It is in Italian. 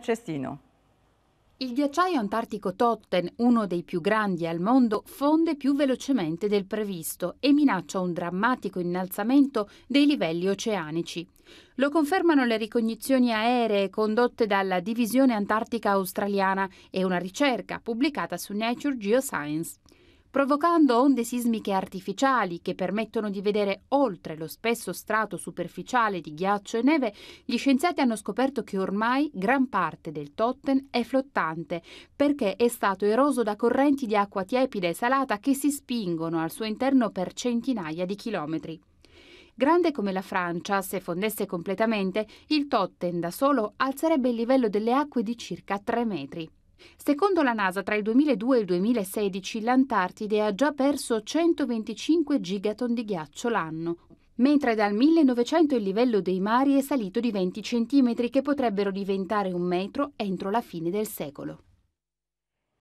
Cestino. Il ghiacciaio antartico Totten, uno dei più grandi al mondo, fonde più velocemente del previsto e minaccia un drammatico innalzamento dei livelli oceanici. Lo confermano le ricognizioni aeree condotte dalla Divisione Antartica Australiana e una ricerca pubblicata su Nature Geoscience provocando onde sismiche artificiali che permettono di vedere oltre lo spesso strato superficiale di ghiaccio e neve, gli scienziati hanno scoperto che ormai gran parte del Totten è flottante perché è stato eroso da correnti di acqua tiepida e salata che si spingono al suo interno per centinaia di chilometri. Grande come la Francia, se fondesse completamente, il Totten da solo alzerebbe il livello delle acque di circa 3 metri. Secondo la NASA, tra il 2002 e il 2016 l'Antartide ha già perso 125 gigaton di ghiaccio l'anno, mentre dal 1900 il livello dei mari è salito di 20 centimetri che potrebbero diventare un metro entro la fine del secolo.